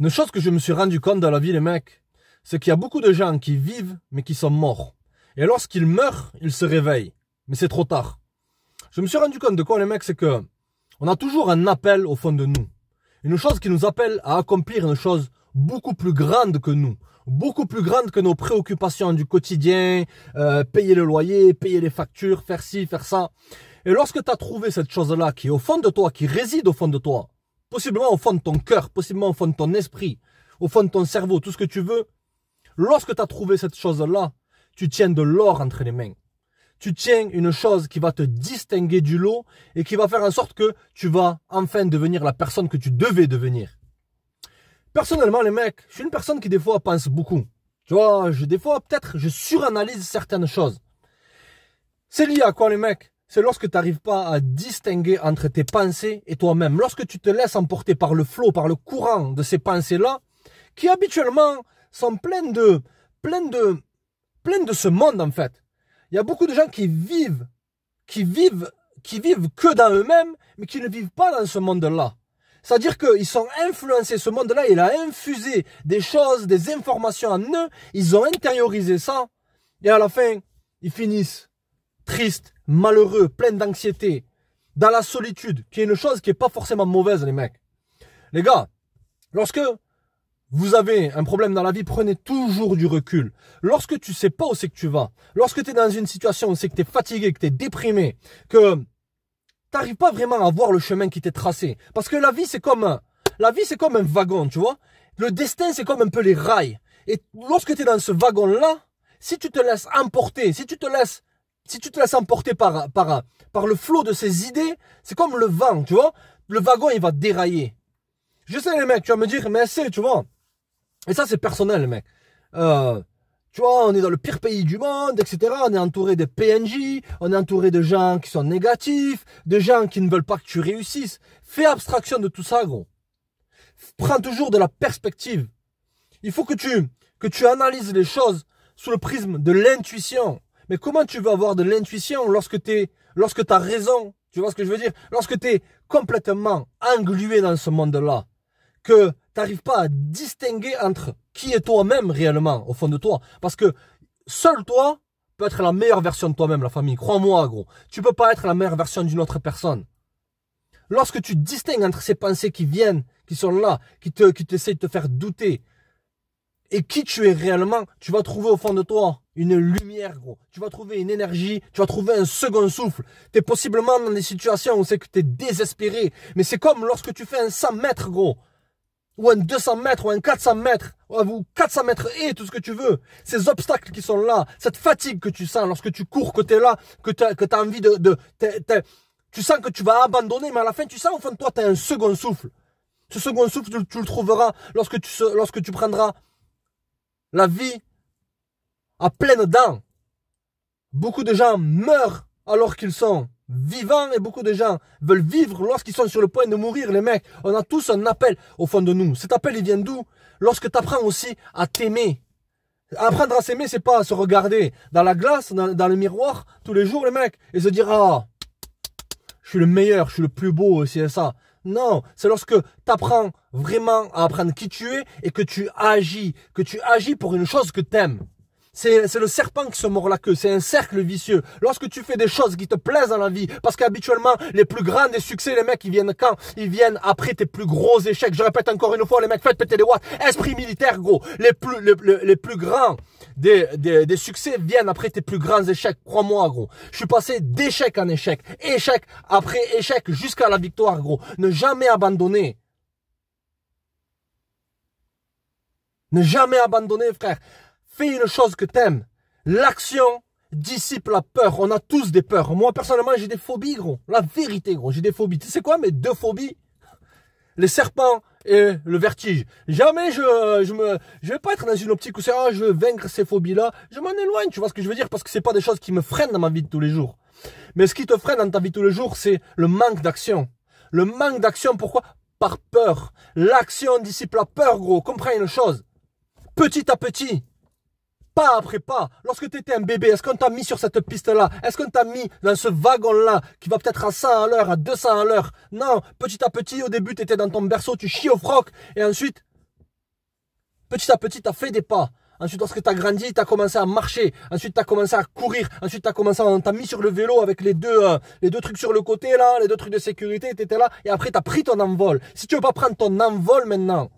Une chose que je me suis rendu compte dans la vie, les mecs, c'est qu'il y a beaucoup de gens qui vivent, mais qui sont morts. Et lorsqu'ils meurent, ils se réveillent. Mais c'est trop tard. Je me suis rendu compte de quoi, les mecs, c'est que on a toujours un appel au fond de nous. Une chose qui nous appelle à accomplir une chose beaucoup plus grande que nous, beaucoup plus grande que nos préoccupations du quotidien, euh, payer le loyer, payer les factures, faire ci, faire ça. Et lorsque tu as trouvé cette chose-là qui est au fond de toi, qui réside au fond de toi, possiblement au fond de ton cœur, possiblement au fond de ton esprit, au fond de ton cerveau, tout ce que tu veux, lorsque tu as trouvé cette chose-là, tu tiens de l'or entre les mains. Tu tiens une chose qui va te distinguer du lot et qui va faire en sorte que tu vas enfin devenir la personne que tu devais devenir. Personnellement, les mecs, je suis une personne qui des fois pense beaucoup. Tu vois, je, des fois, peut-être, je suranalyse certaines choses. C'est lié à quoi, les mecs c'est lorsque tu n'arrives pas à distinguer entre tes pensées et toi-même. Lorsque tu te laisses emporter par le flot, par le courant de ces pensées-là, qui habituellement sont pleines de, pleines de, pleines de ce monde, en fait. Il y a beaucoup de gens qui vivent, qui vivent, qui vivent que dans eux-mêmes, mais qui ne vivent pas dans ce monde-là. C'est-à-dire qu'ils sont influencés, ce monde-là, il a infusé des choses, des informations en eux, ils ont intériorisé ça, et à la fin, ils finissent triste, malheureux, plein d'anxiété, dans la solitude, qui est une chose qui est pas forcément mauvaise, les mecs. Les gars, lorsque vous avez un problème dans la vie, prenez toujours du recul. Lorsque tu sais pas où c'est que tu vas, lorsque tu es dans une situation où c'est que tu es fatigué, que tu es déprimé, que t'arrives pas vraiment à voir le chemin qui t'est tracé. Parce que la vie, c'est comme la vie, c'est comme un wagon, tu vois. Le destin, c'est comme un peu les rails. Et lorsque tu es dans ce wagon-là, si tu te laisses emporter, si tu te laisses si tu te laisses emporter par, par, par le flot de ses idées, c'est comme le vent, tu vois. Le wagon, il va dérailler. Je sais, les mecs, tu vas me dire, mais c'est, tu vois. Et ça, c'est personnel, mec. Euh, tu vois, on est dans le pire pays du monde, etc. On est entouré de PNJ, on est entouré de gens qui sont négatifs, de gens qui ne veulent pas que tu réussisses. Fais abstraction de tout ça, gros. Prends toujours de la perspective. Il faut que tu, que tu analyses les choses sous le prisme de l'intuition. Mais comment tu veux avoir de l'intuition lorsque t'es, lorsque t'as raison? Tu vois ce que je veux dire? Lorsque tu es complètement englué dans ce monde-là, que t'arrives pas à distinguer entre qui est toi-même réellement au fond de toi. Parce que seul toi peut être la meilleure version de toi-même, la famille. Crois-moi, gros. Tu peux pas être la meilleure version d'une autre personne. Lorsque tu distingues entre ces pensées qui viennent, qui sont là, qui te, qui t'essayent de te faire douter, et qui tu es réellement, tu vas trouver au fond de toi une lumière, gros. Tu vas trouver une énergie, tu vas trouver un second souffle. Tu es possiblement dans des situations où c'est que tu es désespéré, mais c'est comme lorsque tu fais un 100 mètres, gros, ou un 200 mètres, ou un 400 mètres, ou 400 mètres et tout ce que tu veux. Ces obstacles qui sont là, cette fatigue que tu sens lorsque tu cours, que tu là, que tu as, envie de... de tu sens que tu vas abandonner, mais à la fin, tu sens au fond de toi, tu as un second souffle. Ce second souffle, tu, le trouveras lorsque tu, lorsque tu prendras la vie à pleines dents. Beaucoup de gens meurent alors qu'ils sont vivants et beaucoup de gens veulent vivre lorsqu'ils sont sur le point de mourir, les mecs. On a tous un appel au fond de nous. Cet appel, il vient d'où Lorsque tu apprends aussi à t'aimer. Apprendre à s'aimer, c'est pas se regarder dans la glace, dans, le miroir, tous les jours, les mecs, et se dire, ah, je suis le meilleur, je suis le plus beau, c'est ça. Non, c'est lorsque tu apprends vraiment à apprendre qui tu es et que tu agis, que tu agis pour une chose que t'aimes. C'est le serpent qui se mord la queue, c'est un cercle vicieux. Lorsque tu fais des choses qui te plaisent dans la vie, parce qu'habituellement, les plus grands des succès, les mecs, ils viennent quand Ils viennent après tes plus gros échecs. Je répète encore une fois, les mecs, faites péter les watts. Esprit militaire, gros. Les plus, les plus grands des, des, succès viennent après tes plus grands échecs. Crois-moi, gros. Je suis passé d'échec en échec, échec après échec jusqu'à la victoire, gros. Ne jamais abandonner. Ne jamais abandonner, frère. Fais une chose que t'aimes. L'action dissipe la peur. On a tous des peurs. Moi, personnellement, j'ai des phobies, gros. La vérité, gros. J'ai des phobies. Tu sais quoi, mes deux phobies? les serpents et le vertige. Jamais je, je me, je vais pas être dans une optique où c'est, ah, je veux vaincre ces phobies-là. Je m'en éloigne, tu vois ce que je veux dire, parce que c'est pas des choses qui me freinent dans ma vie de tous les jours. Mais ce qui te freine dans ta vie tous les jours, c'est le manque d'action. Le manque d'action, pourquoi? Par peur. L'action dissipe la peur, gros. Comprends une chose. Petit à petit, pas après pas. Lorsque tu étais un bébé, est-ce qu'on t'a mis sur cette piste-là Est-ce qu'on t'a mis dans ce wagon-là qui va peut-être à 100 à l'heure, à 200 à l'heure Non, petit à petit, au début, tu étais dans ton berceau, tu chies au froc, et ensuite, petit à petit, tu as fait des pas. Ensuite, lorsque tu as grandi, tu as commencé à marcher. Ensuite, tu as commencé à courir. Ensuite, tu as commencé à t'a mis sur le vélo avec les deux euh, les deux trucs sur le côté là, les deux trucs de sécurité, tu étais là et après tu as pris ton envol. Si tu veux pas prendre ton envol maintenant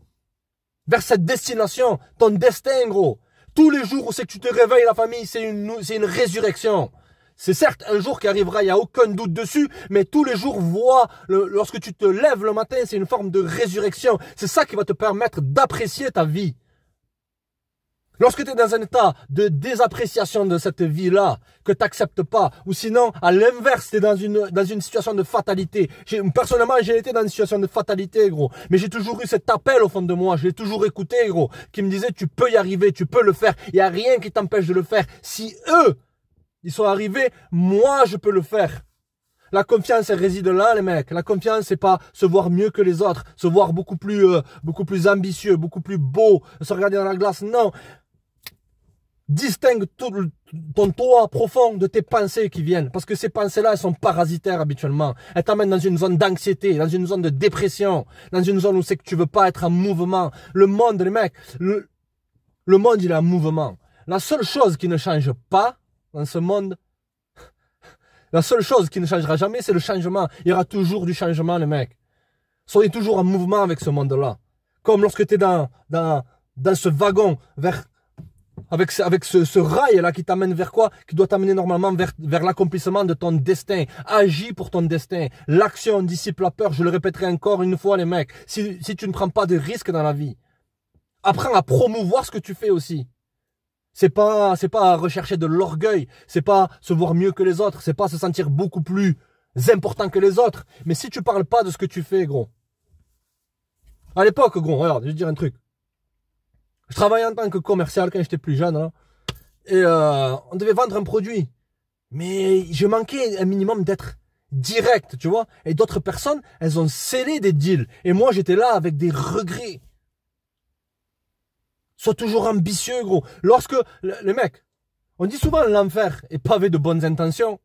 vers cette destination, ton destin gros, tous les jours où c'est que tu te réveilles, la famille, c'est une, c'est une résurrection. C'est certes un jour qui arrivera, il n'y a aucun doute dessus, mais tous les jours, vois, lorsque tu te lèves le matin, c'est une forme de résurrection. C'est ça qui va te permettre d'apprécier ta vie. Lorsque tu es dans un état de désappréciation de cette vie-là, que tu pas, ou sinon, à l'inverse, tu es dans une, dans une situation de fatalité. Personnellement, j'ai été dans une situation de fatalité, gros. Mais j'ai toujours eu cet appel au fond de moi, je l'ai toujours écouté, gros, qui me disait, tu peux y arriver, tu peux le faire, il a rien qui t'empêche de le faire. Si eux, ils sont arrivés, moi, je peux le faire. La confiance, elle réside là, les mecs. La confiance, c'est pas se voir mieux que les autres, se voir beaucoup plus, euh, beaucoup plus ambitieux, beaucoup plus beau, se regarder dans la glace. Non, distingue tout, ton toi profond de tes pensées qui viennent. Parce que ces pensées-là, elles sont parasitaires habituellement. Elles t'amènent dans une zone d'anxiété, dans une zone de dépression, dans une zone où c'est que tu veux pas être en mouvement. Le monde, les mecs, le, le monde, il est en mouvement. La seule chose qui ne change pas dans ce monde, la seule chose qui ne changera jamais, c'est le changement. Il y aura toujours du changement, les mecs. Soyez toujours en mouvement avec ce monde-là. Comme lorsque tu es dans, dans, dans ce wagon vers avec, avec ce, rail-là qui t'amène vers quoi Qui doit t'amener normalement vers, vers l'accomplissement de ton destin. Agis pour ton destin. L'action dissipe la peur. Je le répéterai encore une fois, les mecs. Si, si tu ne prends pas de risques dans la vie, apprends à promouvoir ce que tu fais aussi. C'est pas, c'est pas à rechercher de l'orgueil. C'est pas se voir mieux que les autres. C'est pas se sentir beaucoup plus important que les autres. Mais si tu parles pas de ce que tu fais, gros. À l'époque, gros, regarde, je vais te dire un truc. Je travaillais en tant que commercial quand j'étais plus jeune. Hein. et euh, on devait vendre un produit. Mais je manquais un minimum d'être direct, tu vois. Et d'autres personnes, elles ont scellé des deals. Et moi, j'étais là avec des regrets. Sois toujours ambitieux, gros. Lorsque les mecs, on dit souvent l'enfer est pavé de bonnes intentions.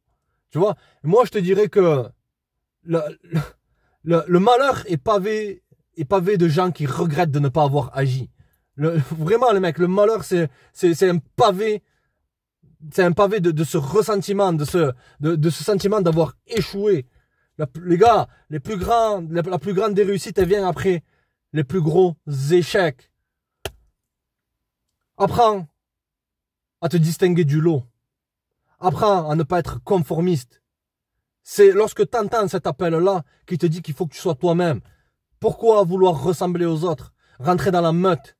Tu vois, moi je te dirais que le, le, malheur est pavé, est pavé de gens qui regrettent de ne pas avoir agi vraiment, les mecs, le malheur, c'est, c'est, un pavé. C'est un pavé de, de, ce ressentiment, de ce, de, de ce sentiment d'avoir échoué. les gars, les plus grands, la, plus grande des réussites, elle vient après les plus gros échecs. Apprends à te distinguer du lot. Apprends à ne pas être conformiste. C'est lorsque tu entends cet appel-là qui te dit qu'il faut que tu sois toi-même. Pourquoi vouloir ressembler aux autres, rentrer dans la meute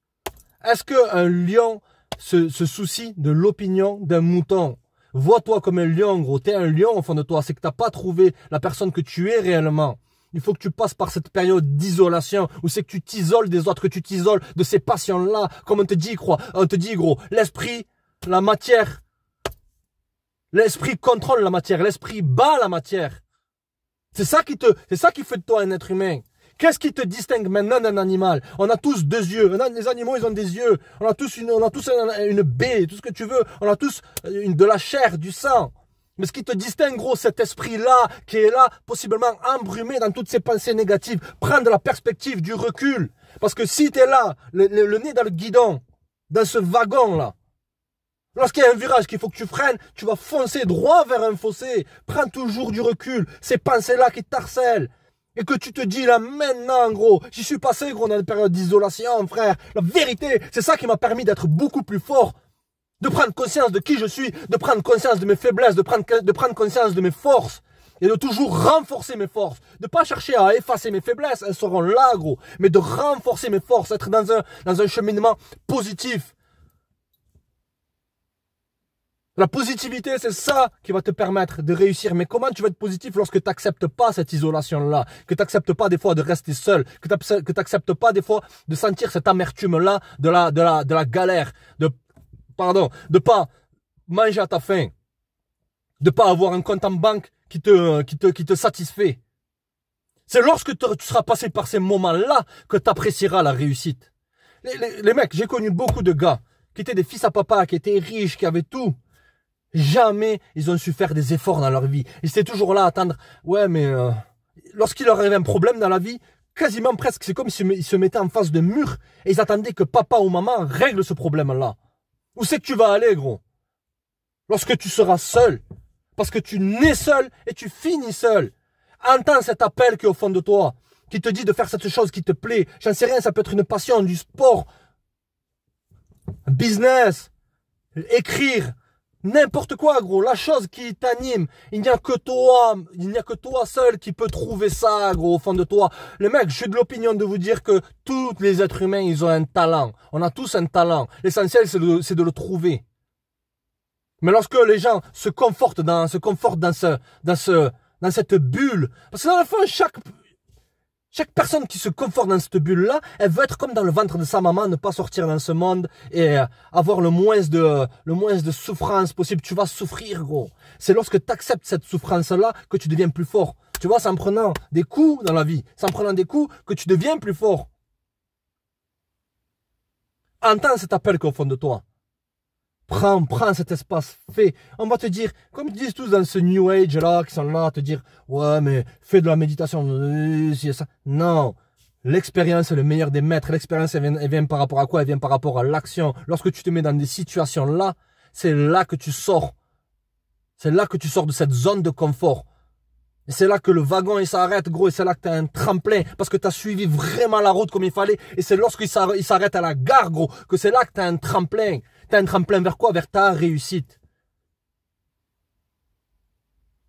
est-ce qu'un lion se, soucie de l'opinion d'un mouton Vois-toi comme un lion, gros. T'es un lion au fond de toi. C'est que t'as pas trouvé la personne que tu es réellement. Il faut que tu passes par cette période d'isolation où c'est que tu t'isoles des autres, que tu t'isoles de ces passions là Comme on te dit, crois, euh, on te dit, gros, l'esprit, la matière. L'esprit contrôle la matière. L'esprit bat la matière. C'est ça qui te, c'est ça qui fait de toi un être humain. Qu'est-ce qui te distingue maintenant d'un animal On a tous deux yeux. les animaux, ils ont des yeux. On a tous une, on a tous une, baie, tout ce que tu veux. On a tous euh, une, de la chair, du sang. Mais ce qui te distingue, gros, cet esprit-là, qui est là, possiblement embrumé dans toutes ces pensées négatives, prendre la perspective du recul. Parce que si tu es là, le, nez dans le guidon, dans ce wagon-là, Lorsqu'il y a un virage qu'il faut que tu freines, tu vas foncer droit vers un fossé. Prends toujours du recul. Ces pensées-là qui t'harcèlent, et que tu te dis là maintenant, gros, j'y suis passé, gros, dans une période d'isolation, frère. La vérité, c'est ça qui m'a permis d'être beaucoup plus fort, de prendre conscience de qui je suis, de prendre conscience de mes faiblesses, de prendre, de prendre conscience de mes forces et de toujours renforcer mes forces, de pas chercher à effacer mes faiblesses, elles seront là, gros, mais de renforcer mes forces, être dans un dans un cheminement positif, la positivité, c'est ça qui va te permettre de réussir. Mais comment tu vas être positif lorsque tu n'acceptes pas cette isolation-là, que tu n'acceptes pas des fois de rester seul, que tu n'acceptes pas des fois de sentir cette amertume-là de la, de, la, de la galère, de pardon, de pas manger à ta faim, de pas avoir un compte en banque qui te, qui te, qui te satisfait. C'est lorsque tu seras passé par ces moments-là que tu apprécieras la réussite. Les, les mecs, j'ai connu beaucoup de gars qui étaient des fils à papa, qui étaient riches, qui avaient tout, Jamais ils ont su faire des efforts dans leur vie. Ils étaient toujours là à attendre. Ouais, mais euh, lorsqu'il leur arrivait un problème dans la vie, quasiment presque, c'est comme s'ils se mettaient en face de mur et ils attendaient que papa ou maman règle ce problème-là. Où c'est que tu vas aller, gros Lorsque tu seras seul. Parce que tu nais seul et tu finis seul. Entends cet appel qui est au fond de toi, qui te dit de faire cette chose qui te plaît. J'en sais rien, ça peut être une passion, du sport, business, écrire, N'importe quoi, gros. La chose qui t'anime, il n'y a que toi, il n'y a que toi seul qui peut trouver ça, gros, au fond de toi. Le mec, je suis de l'opinion de vous dire que tous les êtres humains, ils ont un talent. On a tous un talent. L'essentiel, c'est de, le trouver. Mais lorsque les gens se confortent dans, se confortent dans ce, dans ce, dans cette bulle, parce que à la fin, chaque, chaque personne qui se conforte dans cette bulle-là, elle veut être comme dans le ventre de sa maman, ne pas sortir dans ce monde et euh, avoir le moins de, le moins de souffrance possible. Tu vas souffrir, gros. C'est lorsque tu acceptes cette souffrance-là que tu deviens plus fort. Tu vois, c'est en prenant des coups dans la vie, c'est en prenant des coups que tu deviens plus fort. Entends cet appel qu'au fond de toi. Prends, prends cet espace, fais. On va te dire, comme ils disent tous dans ce New Age là, qui sont là à te dire, ouais, mais fais de la méditation, euh, si ça. Non. L'expérience est le meilleur des maîtres. L'expérience, elle vient, elle par rapport à quoi? Elle vient par rapport à l'action. Lorsque tu te mets dans des situations là, c'est là que tu sors. C'est là que tu sors de cette zone de confort. c'est là que le wagon il s'arrête, gros, et c'est là que t'as un tremplin, parce que tu t'as suivi vraiment la route comme il fallait, et c'est lorsqu'il s'arrête à la gare, gros, que c'est là que t'as un tremplin. T'es un plein vers quoi Vers ta réussite.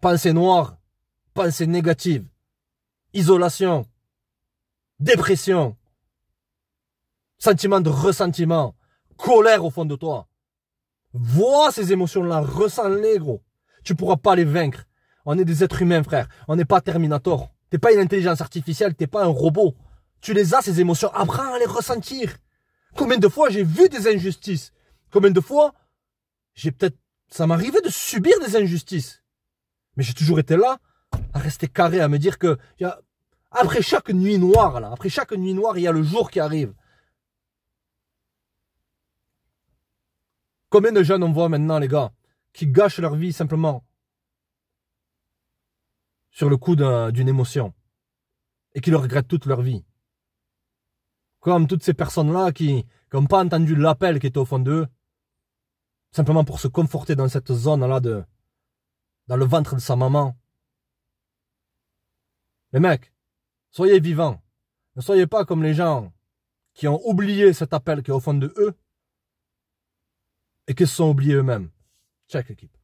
Pensée noire, pensée négative, isolation, dépression, sentiment de ressentiment, colère au fond de toi. Vois ces émotions-là, ressens-les, gros. Tu pourras pas les vaincre. On est des êtres humains, frère. On n'est pas Terminator. T'es pas une intelligence artificielle, t'es pas un robot. Tu les as, ces émotions. Apprends à les ressentir. Combien de fois j'ai vu des injustices Combien de fois j'ai peut-être, ça m'arrivait de subir des injustices. Mais j'ai toujours été là, à rester carré, à me dire que, y après chaque nuit noire, là, après chaque nuit noire, il y a le jour qui arrive. Combien de jeunes on voit maintenant, les gars, qui gâchent leur vie simplement sur le coup d'une émotion et qui le regrettent toute leur vie. Comme toutes ces personnes-là qui n'ont pas entendu l'appel qui était au fond d'eux simplement pour se conforter dans cette zone-là de, dans le ventre de sa maman. Mais mec, soyez vivants. Ne soyez pas comme les gens qui ont oublié cet appel qui est au fond de eux et qui se sont oubliés eux-mêmes. Check équipe.